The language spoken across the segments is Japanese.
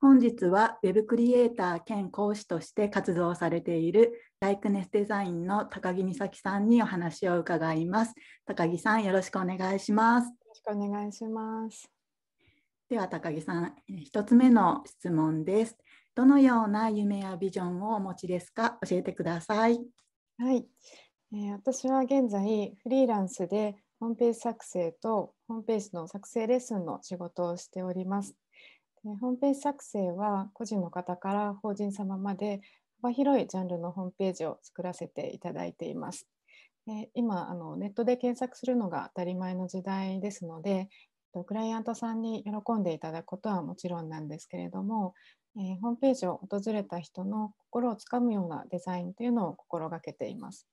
本日は Web クリエイター兼講師として活動されているライクネスデザインの高木美咲さんにお話を伺います。高木さんよろしくお願いします。よろしくお願いします。では高木さん、1つ目の質問です。どのような夢やビジョンをお持ちですか教えてください。はい、え私は現在フリーランスでホームページ作成とホームページの作成レッスンの仕事をしております。ホームページ作成は個人の方から法人様まで幅広いジャンルのホームページを作らせていただいています。今あのネットで検索するのが当たり前の時代ですのでクライアントさんに喜んでいただくことはもちろんなんですけれども、えー、ホームページを訪れた人の心をつかむようなデザインというのを心がけています。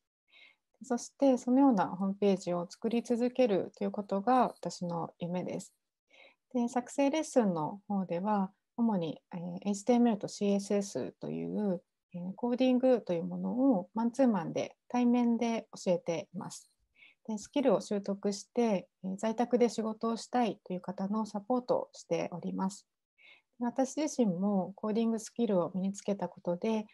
そしてそのようなホームページを作り続けるということが私の夢です。で作成レッスンの方では主に、え HTML と CSS という、えコーディングというものをマンツーマンで対面で教えています。でスキルを習得して、え在宅で仕事をしたいという方のサポートをしております。私自身もコーディングスキルを身につけたことで、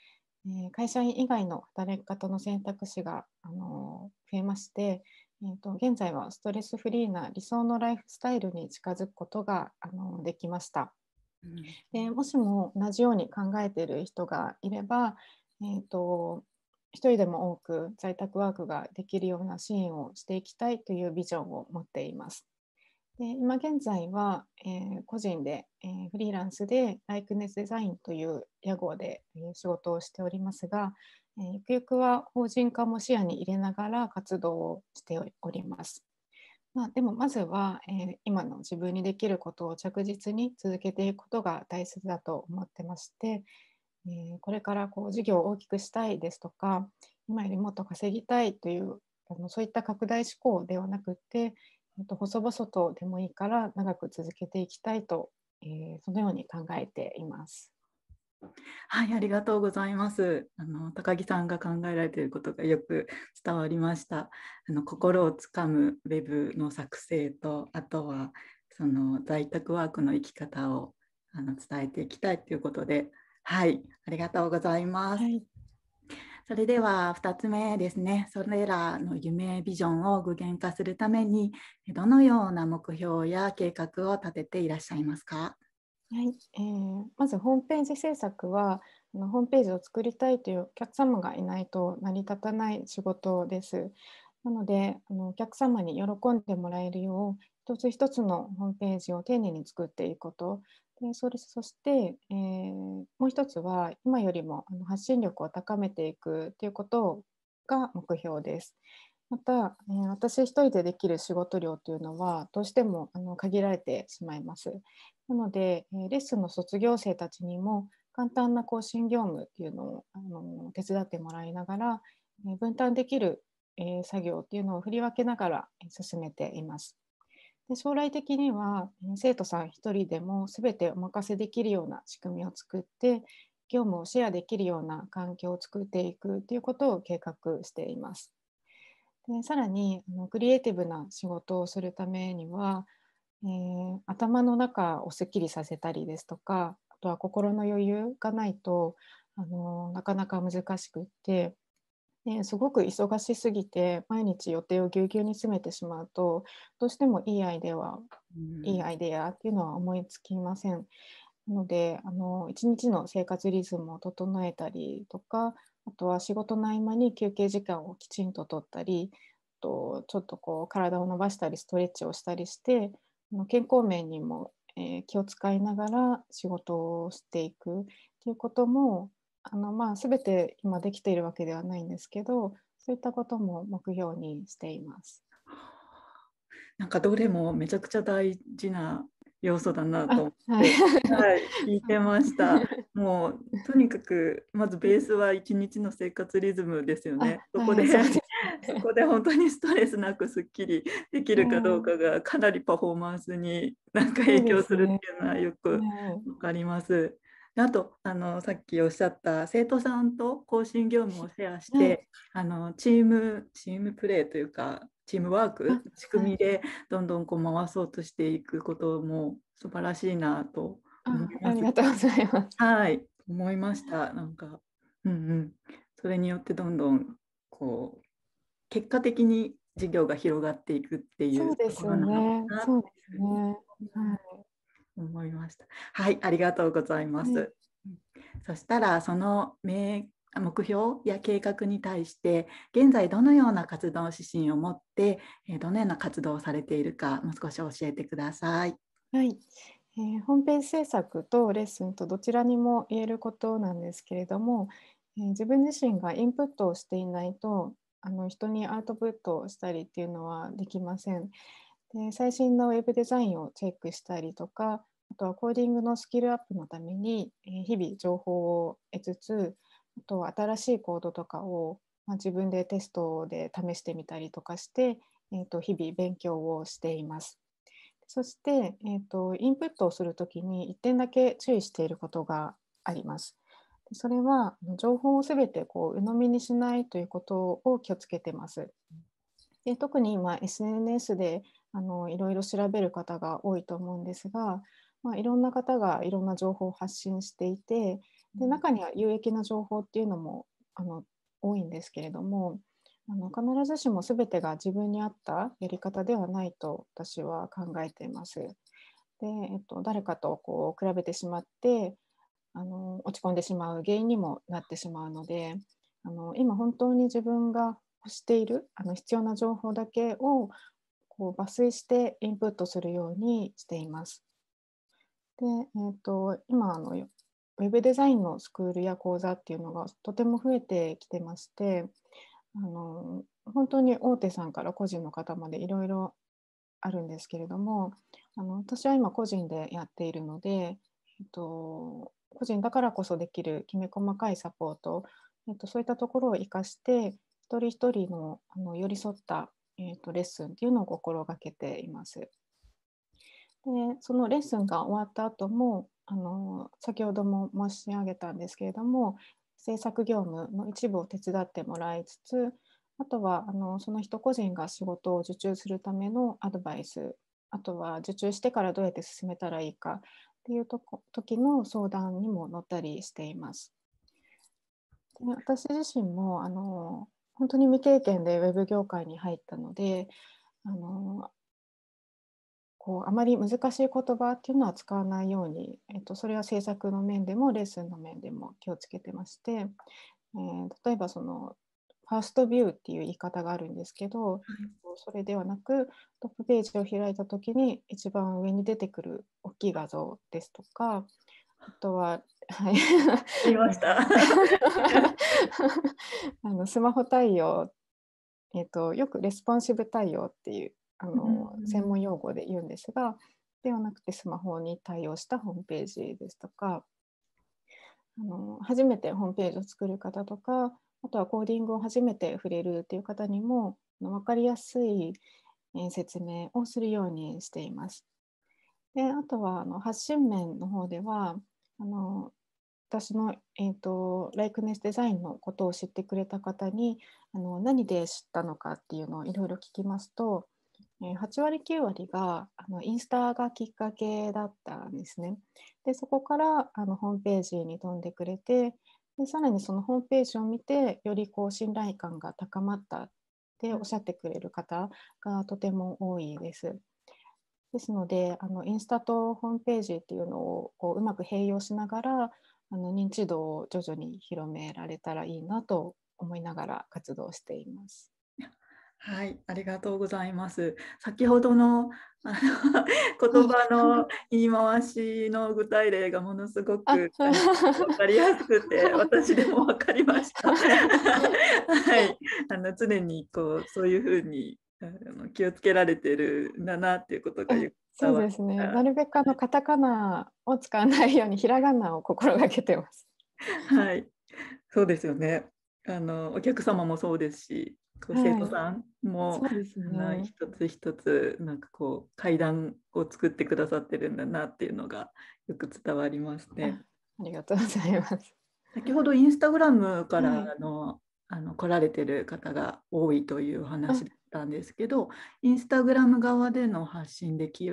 え会社員以外の働き方の選択肢が、あの増えましてえーと、現在はストレスフリーな理想のライフスタイルに近づくことがあのできました。うん、でもしも同じように考えている人がいれば、えーと一人でも多く在宅ワークができるような支援をしていきたいというビジョンを持っています。で今現在は、えー、個人で、えー、フリーランスでライクネスデザインという屋号で、えー、仕事をしておりますが、えゆくゆくは法人化も視野に入れながら活動をしております。まあ、でもまずは、えー、今の自分にできることを着実に続けていくことが大切だと思ってまして、えー、これからこう事業を大きくしたいですとか今よりもっと稼ぎたいというあのそういった拡大志向ではなくて、えー、と細々とでもいいから長く続けていきたいと、えー、そのように考えています。はい、ありがとうございます。あの高木さんが考えられていることがよく伝わりました。あの心をつかむウェブの作成と、あとはその在宅ワークの生き方をあの伝えていきたいということで、はい、ありがとうございます。はい、それでは2つ目ですね。それらの夢ビジョンを具現化するためにどのような目標や計画を立てていらっしゃいますか？はいえー、まずホームページ制作はあのホームページを作りたいというお客様がいないと成り立たない仕事です。なのであのお客様に喜んでもらえるよう一つ一つのホームページを丁寧に作っていくことでそれそして、えー、もう一つは今よりもあの発信力を高めていくということが目標です。また、えー、私一人でできる仕事量というのはどうしてもあの限られてしまいます。なので、えレッスンの卒業生たちにも簡単な更新業務っていうのをあの手伝ってもらいながら、え分担できる、え作業っていうのを振り分けながら進めています。で将来的には生徒さん一人でも全てお任せできるような仕組みを作って業務をシェアできるような環境を作っていくということを計画しています。でさらにあのクリエイティブな仕事をするためにはえー、頭の中をすっきりさせたりですとかあとは心の余裕がないとあのなかなか難しくってね、すごく忙しすぎて毎日予定をぎゅうぎゅうに詰めてしまうとどうしてもいいアイデアは、うん、いいアイデアっていうのは思いつきませんなのであの一日の生活リズムを整えたりとかあとは仕事の合間に休憩時間をきちんと取ったりとちょっとこう体を伸ばしたりストレッチをしたりして健康面にも、えー、気を使いながら仕事をしていくっていうこともあの、まあ、全て今できているわけではないんですけどそういったことも目標にしています。なんかどれもめちゃくちゃ大事な要素だなと、はい、はい、聞いてました。もうとにかくまずベースは一日の生活リズムですよね。そこで、はい、そこで本当にストレスなくすっきりできるかどうかがかなりパフォーマンスになんか影響するっていうのはよく分かります。あとあのさっきおっしゃった生徒さんと更新業務をシェアして、あのチームチームプレーというかチームワーク仕組みでどんどんこう回そうとしていくことも素晴らしいなと思いまありがとうございます。はい、思いました。なんか、うんうん、それによってどんどんこう結果的に事業が広がっていくっていうところなのかなですねはい、思いました。はい、ありがとうございます。はい、そしたらその目目標や計画に対して現在どのような活動指針を持ってどのような活動をされているかもう少し教えてください。はい、えー、ホームページ制作とレッスンとどちらにも言えることなんですけれども、えー、自分自身がインプットをしていないとあの人にアウトプットしたりっていうのはできません。で最新のウェブデザインをチェックしたりとかあとはコーディングのスキルアップのために日々情報を得つつあとは新しいコードとかを、ま自分でテストで試してみたりとかして、えー、と日々勉強をしています。そして、えーと、とインプットをするときに1点だけ注意していることがあります。それは情報をすべてこう鵜呑みにしないということを気をつけてます。で特に今 SNS であのいろいろ調べる方が多いと思うんですが、まあ、いろんな方がいろんな情報を発信していてで中には有益な情報っていうのもあの多いんですけれどもあの必ずしも全てが自分に合ったやり方ではないと私は考えています。でえっと、誰かとこう比べてしまってあの落ち込んでしまう原因にもなってしまうのであの今本当に自分が欲しているあの必要な情報だけをこう抜粋してインプットするようにしています。でえーと、今あのウェブデザインのスクールや講座っていうのがとても増えてきてましてあの本当に大手さんから個人の方までいろいろあるんですけれどもあの私は今個人でやっているので、えっと、個人だからこそできるきめ細かいサポート、えっと、そういったところを生かして一人一人のあの寄り添った、えっと、レッスンっていうのを心がけています。でそのレッスンが終わった後もあの先ほども申し上げたんですけれども制作業務の一部を手伝ってもらいつつあとはあのその人個人が仕事を受注するためのアドバイスあとは受注してからどうやって進めたらいいかっていうとこ時の相談にも乗ったりしています。で私自身もあの本当に未経験でウェブ業界に入ったのであのこうあまり難しい言葉っていうのは使わないように、えっと、それは制作の面でもレッスンの面でも気をつけてまして、えー、例えばそのファーストビューっていう言い方があるんですけど、はい、それではなくトップページを開いた時に一番上に出てくる大きい画像ですとかあとは、はい、ました あのスマホ対応、えーと、とよくレスポンシブ対応っていうあの、うん、専門用語で言うんですがではなくてスマホに対応したホームページですとかあの初めてホームページを作る方とかあとはコーディングを初めて触れるという方にも分かりやすい説明をするようにしています。であとはあの発信面の方ではあの私の、えーと、ライクネスデザインのことを知ってくれた方にあの何で知ったのかっていうのをいろいろ聞きますと、8割9割があのインスタがきっかけだったんですね。でそこからあのホームページに飛んでくれてでさらにそのホームページを見てよりこう信頼感が高まったっておっしゃってくれる方がとても多いです。ですのであのインスタとホームページっていうのをこううまく併用しながらあの認知度を徐々に広められたらいいなと思いながら活動しています。はい、ありがとうございます。先ほどの あの言葉の言い回しの具体例がものすごく分かりやすくて 私でも分かりました。はい、あの常にこうそういうふうに気をつけられてるんだなっていうことがよくそうですね。なるべくあのカタカナを使わないようにひらがなを心がけてます。はい、そうですよね。あのお客様もそうですし、生徒さんも、はいね、一つ一つなんかこう階段を作ってくださってるんだなっていうのがよく伝わりまして。ありがとうございます。先ほどインスタグラムから、はい、あのあの来られてる方が多いという話だったんですけど、インスタグラム側での発信で気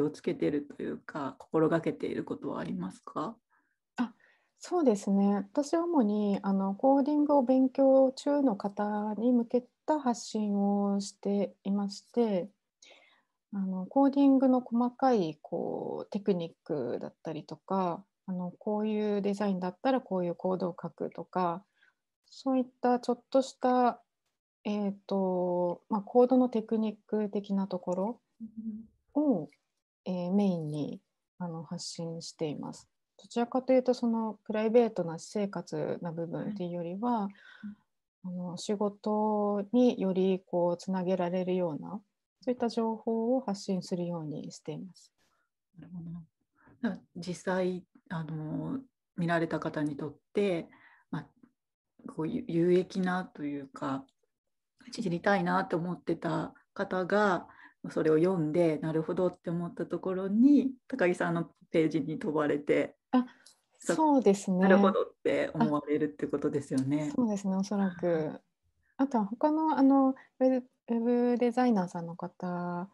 をつけてるというか心がけていることはありますかそうですね。私は主にあのコーディングを勉強中の方に向けた発信をしていまして、あのコーディングの細かいこうテクニックだったりとか、あのこういうデザインだったらこういうコードを書くとか、そういったちょっとした、えーとまあ、コードのテクニック的なところを、えー、メインにあの発信しています。どちらかというとそのプライベートな私生活な部分っていうよりは、うん、あの仕事によりこうつなげられるようなそういった情報を発信するようにしています。なるほど実際あの見られた方にとって、まあ、こう有益なというか知りたいなと思ってた方がそれを読んでなるほどって思ったところに高木さんのページに飛ばれてあそうですねなるほどって思われるってことですよね。そうですねおそらくあとは他のあのウェブデザイナーさんの方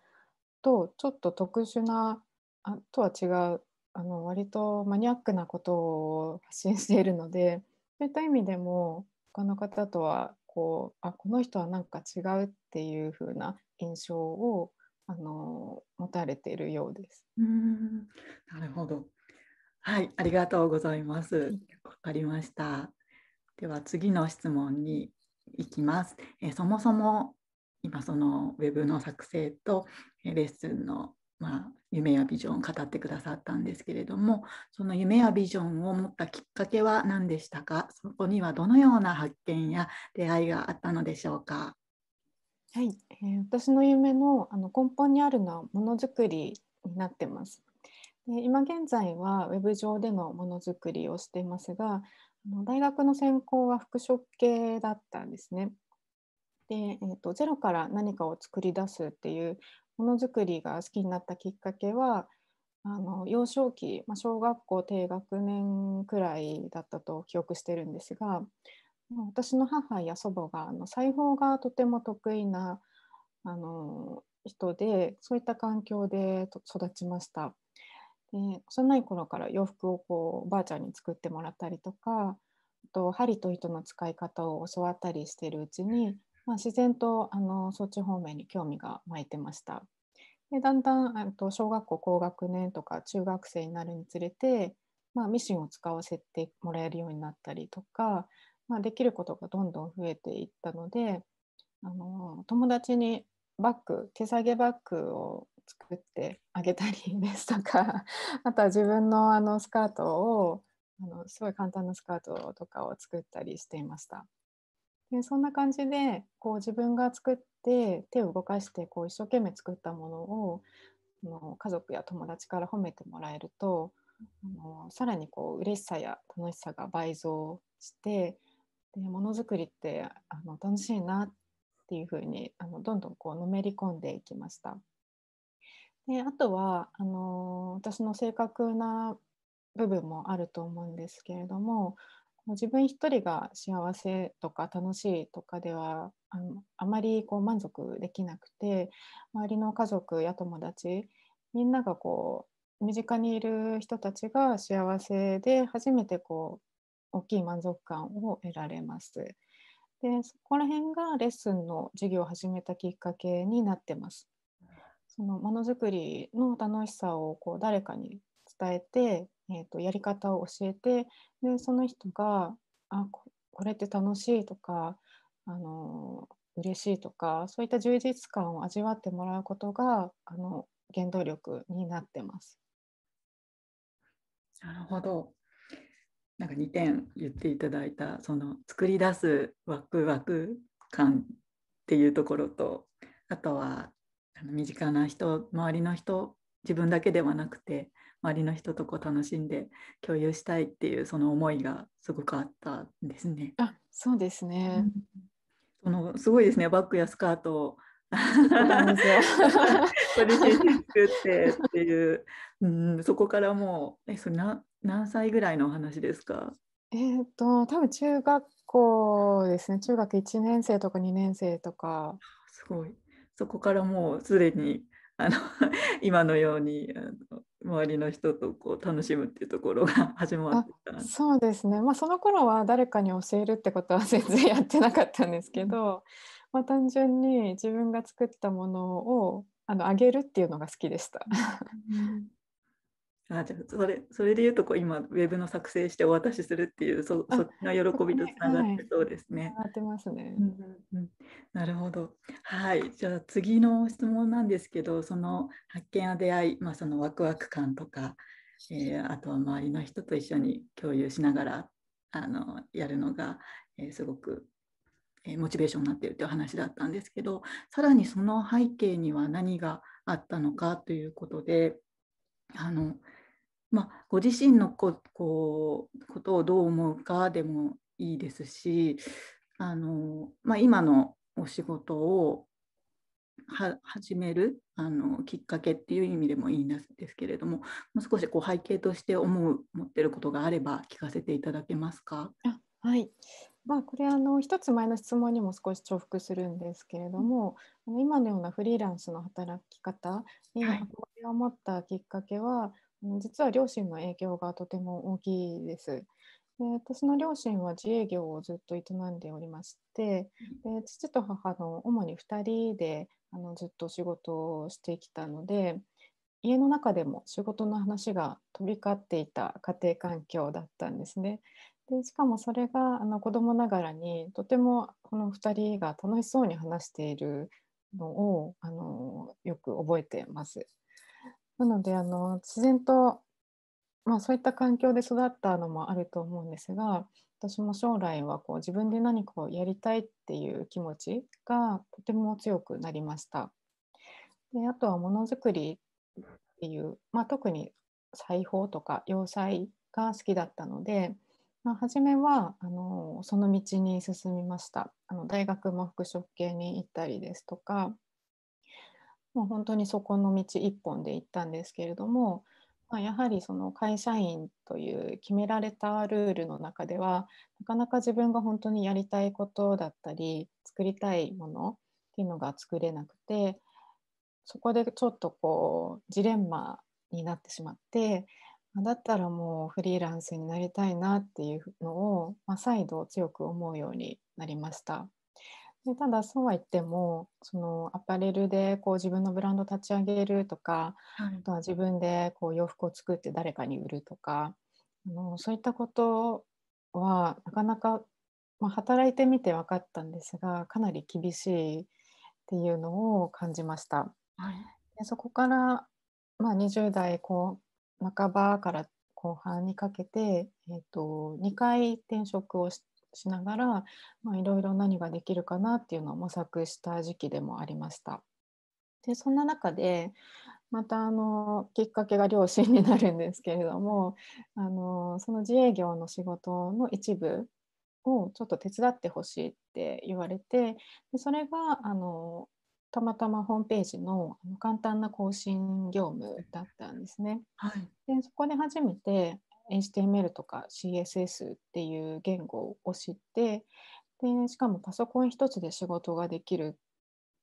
とちょっと特殊なあとは違うあの割とマニアックなことを発信しているのでそういった意味でも他の方とはこうあこの人はなんか違うっていう風な印象をあの持たれているようです。うんなるほど。はい、ありがとうございます。わかりました。では次の質問に行きます。えそもそも今そのウェブの作成とレッスンのまあ、夢やビジョンを語ってくださったんですけれどもその夢やビジョンを持ったきっかけは何でしたかそこにはどのような発見や出会いがあったのでしょうかはい、えー、私の夢のあの根本にあるのはものづくりになってます。で今現在は web 上でのものづくりをしていますがあの大学の専攻は服飾系だったんですね。で、えーと、とゼロから何かを作り出すっていうものづくりが好きになったきっかけはあの幼少期、まあ、小学校低学年くらいだったと記憶してるんですが私の母や祖母があの裁縫がとても得意なあの人でそういった環境で育ちました。で幼い頃から洋服をこうおばあちゃんに作ってもらったりとかあと針と糸の使い方を教わったりしてるうちに、まあ、自然とあのそっち方面に興味が湧いてました。でだんだんと小学校高学年とか中学生になるにつれて、まあ、ミシンを使わせてもらえるようになったりとかまあ、できることがどんどん増えていったのであの友達にバッグ手提げバッグを作ってあげたり ですとかあとは自分のあのスカートをあのすごい簡単なスカートとかを作ったりしていました。でそんな感じでこう自分が作って手を動かしてこう一生懸命作ったものをあの家族や友達から褒めてもらえるとあのさらにこう嬉しさや楽しさが倍増してでものづくりってあの楽しいなっていうふうにあのどんどんこうのめり込んでいきました。であとはあの私の正確な部分もあると思うんですけれども自分一人が幸せとか楽しいとかではあのあまりこう満足できなくて周りの家族や友達みんながこう身近にいる人たちが幸せで初めてこう大きい満足感を得られます。でそこら辺がレッスンの授業を始めたきっかけになってます。そのものづくりの楽しさをこう誰かに伝えて、えーと、やり方を教えてでその人があこれって楽しいとかあの嬉しいとかそういった充実感を味わってもらうことがあの原動力になってます。なるほど。なんか2点言っていただいたその作り出すワクワク感っていうところとあとはあの身近な人周りの人自分だけではなくて周りの人とこう楽しんで共有したいっていうその思いがすごくあったんですね。あそうですね、うん、そのすごいですねバッグやスカートをそれで作 ってっていう、うん、そこからもうえそれな何歳ぐらいのお話ですかえっ、と多分中学校ですね中学1年生とか2年生とかすごいそこからもうすでにあの 今のように周りの人とこう楽しむっていうところが 始まったそうですねまあその頃は誰かに教えるってことは 全然やってなかったんですけど、まあ、単純に自分が作ったものをあのあげるっていうのが好きでした。あじゃそれそれで言うとこう今ウェブの作成してお渡しするっていうそそっちの喜びとつながってそうですね。はい、ってますね、うんうん、なるほど。はいじゃあ次の質問なんですけどその発見や出会い、まあ、そのワクワク感とか、えー、あとは周りの人と一緒に共有しながらあのやるのが、えー、すごく、えー、モチベーションになっているという話だったんですけどさらにその背景には何があったのかということで。あのまあ、ご自身のここことをどう思うかでもいいですしあの、まあ、今のお仕事を始めるあのきっかけっていう意味でもいいんですけれどももう少しこう背景として思う持ってることがあれば聞かせていただけますか。はいまあ、これあの一つ前の質問にも少し重複するんですけれども、今のようなフリーランスの働き方に、はい、を持ったきっかけは、実は両親の影響がとても大きいです。で私の両親は自営業をずっと営んでおりましてで父と母の主に2人であのずっと仕事をしてきたので家の中でも仕事の話が飛び交っていた家庭環境だったんですね。でしかもそれがあの子供ながらにとてもこの2人が楽しそうに話しているのをあのよく覚えてます。なのであの自然と、まあ、そういった環境で育ったのもあると思うんですが私も将来はこう自分で何かをやりたいっていう気持ちがとても強くなりました。であとはものづくりっていう、まあ、特に裁縫とか洋裁が好きだったので、まあ、初めはあのその道に進みましたあの大学も服飾系に行ったりですとかもう本当にそこの道一本で行ったんですけれども、まあ、やはりその会社員という決められたルールの中ではなかなか自分が本当にやりたいことだったり作りたいものっていうのが作れなくてそこでちょっとこうジレンマになってしまってだったらもうフリーランスになりたいなっていうのを、まあ、再度強く思うようになりました。でただそうは言ってもそのアパレルでこう自分のブランド立ち上げるとか、はい、あとは自分でこう洋服を作って誰かに売るとかあのそういったことはなかなか、まあ、働いてみて分かったんですがかなり厳しいっていうのを感じました。はい、でそこから、まあ、20代半ばから後半にかけて、えーと2回転職をしてしながらいろいろ何ができるかなっていうのを模索した時期でもありました。でそんな中でまたあのきっかけが両親になるんですけれどもあのその自営業の仕事の一部をちょっと手伝ってほしいって言われてでそれがあのたまたまホームページの簡単な更新業務だったんですね。はい、でそこで初めて HTML とか CSS っていう言語を知ってでしかもパソコン一つで仕事ができるっ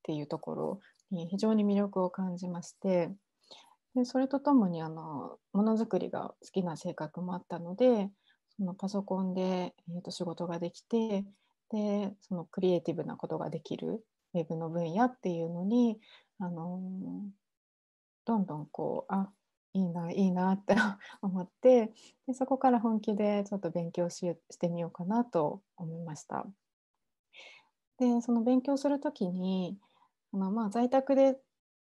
ていうところに非常に魅力を感じましてでそれとともにあのものづくりが好きな性格もあったのでそのパソコンで、えー、と仕事ができてでそのクリエイティブなことができるウェブの分野っていうのにあのどんどんこうあいいないいなって 思ってでそこから本気でちょっと勉強ししてみようかなと思いました。でその勉強する時にあの、まあ、在宅で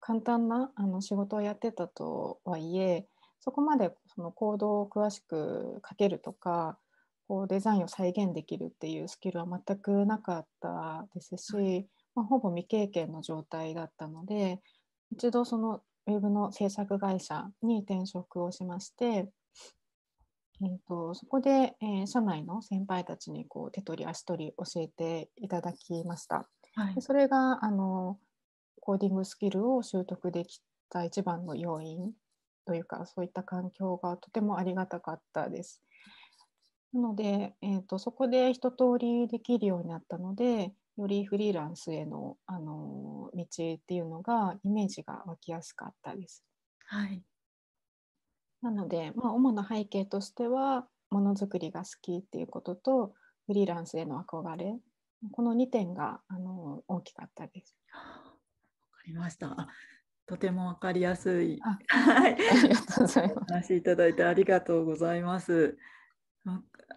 簡単なあの仕事をやってたとはいえそこまでその行動を詳しく書けるとかこうデザインを再現できるっていうスキルは全くなかったですし、まあ、ほぼ未経験の状態だったので一度そのウェブの制作会社に転職をしまして、えーと、そこで、えー、社内の先輩たちにこう手取り足取り教えていただきました。はい、でそれがあのコーディングスキルを習得できた一番の要因というかそういった環境がとてもありがたかったです。なので、えーとそこで一通りできるようになったので、よりフリーランスへのあの道っていうのがイメージが湧きやすかったです。はい、なので、まあ、主な背景としてはものづくりが好きっていうこととフリーランスへの憧れこの2点があの大きかったです。わかりましたとても分かりやすい。はい、ありがとうございます。話いただいてありがとうございます。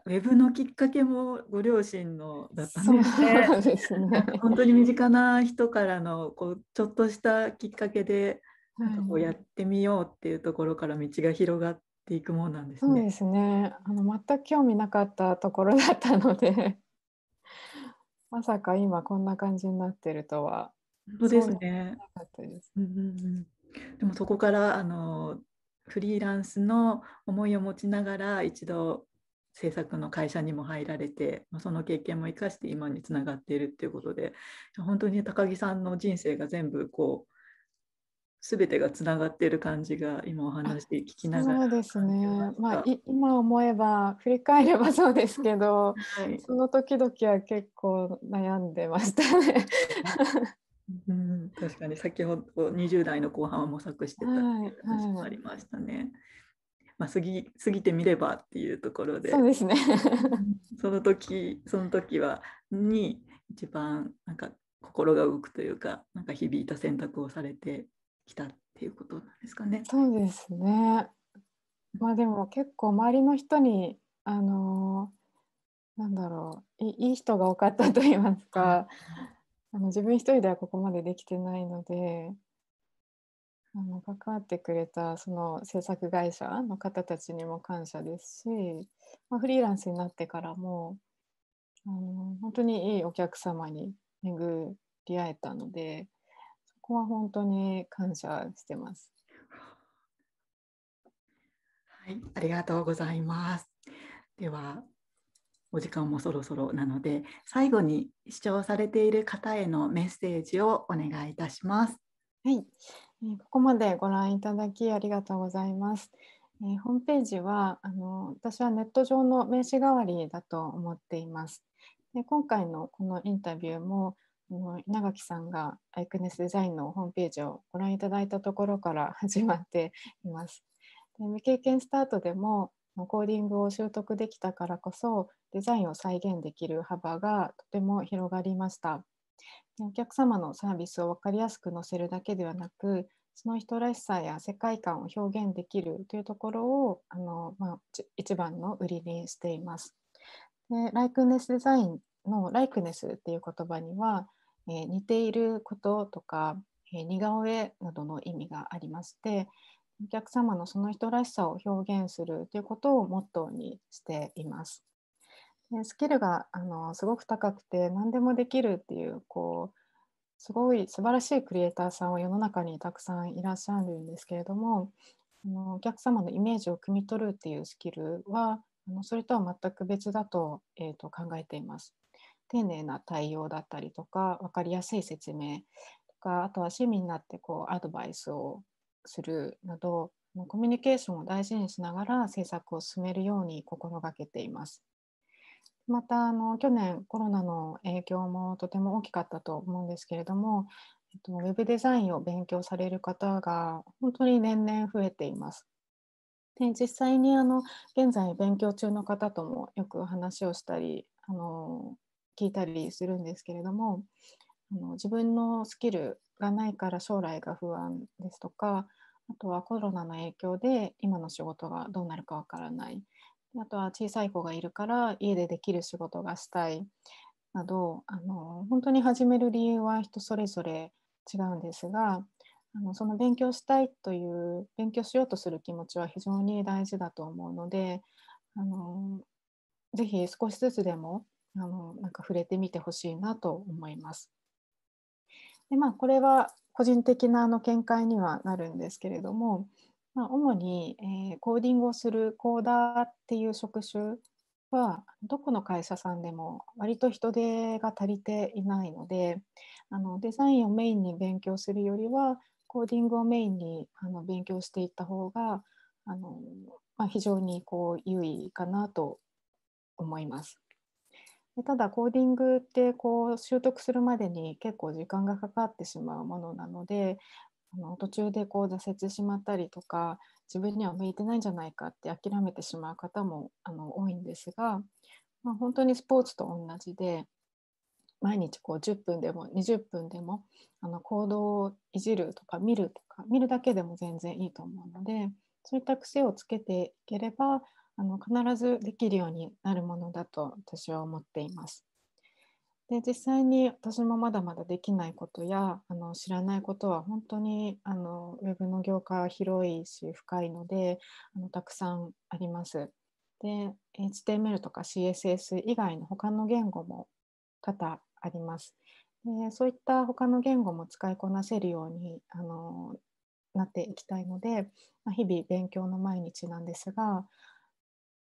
ウェブのきっかけもご両親のだったんでそうですね本当に身近な人からのこうちょっとしたきっかけで、なんかこうやってみようっていうところから道が広がっていくものなんですね。そうですねあの全く興味なかったところだったので まさか今こんな感じになってるとは。そうですね。でもそこからあのフリーランスの思いを持ちながら一度制作の会社にも入られて、まあ、その経験も生かして今につながっているっていうことで本当に高木さんの人生が全部こう全てがつながっている感じが今お話で聞きながらそうですね、まあ、今思えば振り返ればそうですけど、はい、その時々は結構悩んでましたね。うん、確かに先ほど20代の後半は模索してたって話もありましたね。はいはいまあ、過ぎ過ぎてみればっていうところでそうですねその時その時はに一番なんか心が動くというかなんか響いた選択をされてきたっていうことなんですかね。そうですねまあでも結構周りの人にあのなんだろういい人が多かったと言いますかあの自分一人ではここまでできてないのであの関わってくれたその制作会社の方たちにも感謝ですし、まあ、フリーランスになってからもあの本当にいいお客様に巡り会えたのでそこは本当に感謝してます。はい、ありがとうございます。ではお時間もそろそろなので最後に視聴されている方へのメッセージをお願いいたします。はいえここまでご覧いただきありがとうございます。えホームページはあの私はネット上の名刺代わりだと思っています。で今回のこのインタビューも稲垣さんがアイクネスデザインのホームページをご覧いただいたところから始まっています。で未経験スタートでもコーディングを習得できたからこそデザインを再現できる幅がとても広がりました。お客様のサービスを分かりやすく載せるだけではなくその人らしさや世界観を表現できるというところをあの、まあ、一番の売りにしています。ライクネスデザインのライクネスっていう言葉には、えー、似ていることとか、えー、似顔絵などの意味がありましてお客様のその人らしさを表現するということをモットーにしています。スキルがあのすごく高くて何でもできるっていうこうすごい素晴らしいクリエイターさんは世の中にたくさんいらっしゃるんですけれどもあのお客様のイメージを汲み取るっていうスキルはあのそれとは全く別だと,、えーと、と考えています。丁寧な対応だったりとか分かりやすい説明とかあとは市民になってこうアドバイスをするなどコミュニケーションを大事にしながら制作を進めるように心がけています。またあの去年コロナの影響もとても大きかったと思うんですけれども、えっと、ウェブデザインを勉強される方が本当に年々増えています。で実際にあの現在勉強中の方ともよく話をしたりあの聞いたりするんですけれどもあの自分のスキルがないから将来が不安ですとかあとはコロナの影響で今の仕事がどうなるかわからないあとは小さい子がいるから家でできる仕事がしたいなどあの本当に始める理由は人それぞれ違うんですがあのその勉強したいという勉強しようとする気持ちは非常に大事だと思うのであのぜひ少しずつでもあのなんか触れてみてほしいなと思います。でまあ、これは個人的なあの見解にはなるんですけれどもまあ、主に、えー、コーディングをするコーダーっていう職種はどこの会社さんでも割と人手が足りていないのであのデザインをメインに勉強するよりはコーディングをメインにあの勉強していった方があの、まあ、非常にこう優位かなと思います。でただコーディングってこう習得するまでに結構時間がかかってしまうものなのであの途中でこう挫折しまったりとか自分には向いてないんじゃないかって諦めてしまう方もあの多いんですが、まあ、本当にスポーツと同じで毎日こう10分でも20分でもあの行動をいじるとか見るとか見るだけでも全然いいと思うのでそういった癖をつけていければあの必ずできるようになるものだと私は思っています。で実際に私もまだまだできないことやあの知らないことは本当にあのウェブの業界は広いし深いのであのたくさんあります。で HTML とか CSS 以外の他の言語も多々あります。でそういった他の言語も使いこなせるようにあのなっていきたいので、ま日々勉強の毎日なんですが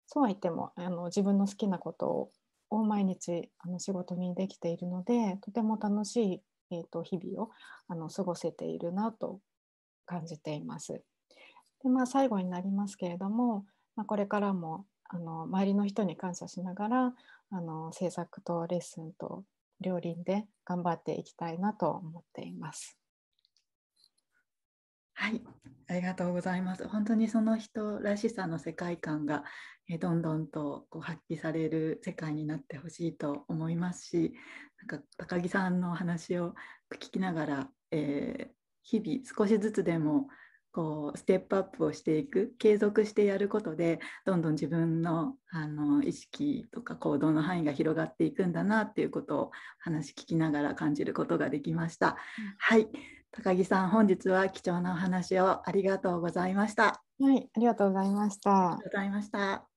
そうは言ってもあの自分の好きなことをを毎日あの仕事にできているのでとても楽しい、えーと、日々をあの過ごせているなと感じています。でまあ、最後になりますけれども、まあ、これからもあの周りの人に感謝しながらあの制作とレッスンと両輪で頑張っていきたいなと思っています。はい、ありがとうございます。本当にその人らしさの世界観がどんどんとこう発揮される世界になってほしいと思いますし、なんか高木さんのお話を聞きながら、えー、日々少しずつでもこうステップアップをしていく継続してやることでどんどん自分のあの意識とか行動の範囲が広がっていくんだなっていうことを話聞きながら感じることができました。うん、はい高木さん、本日は貴重なお話をありがとうございました。はい、ありがとうございました。ありがとうございました。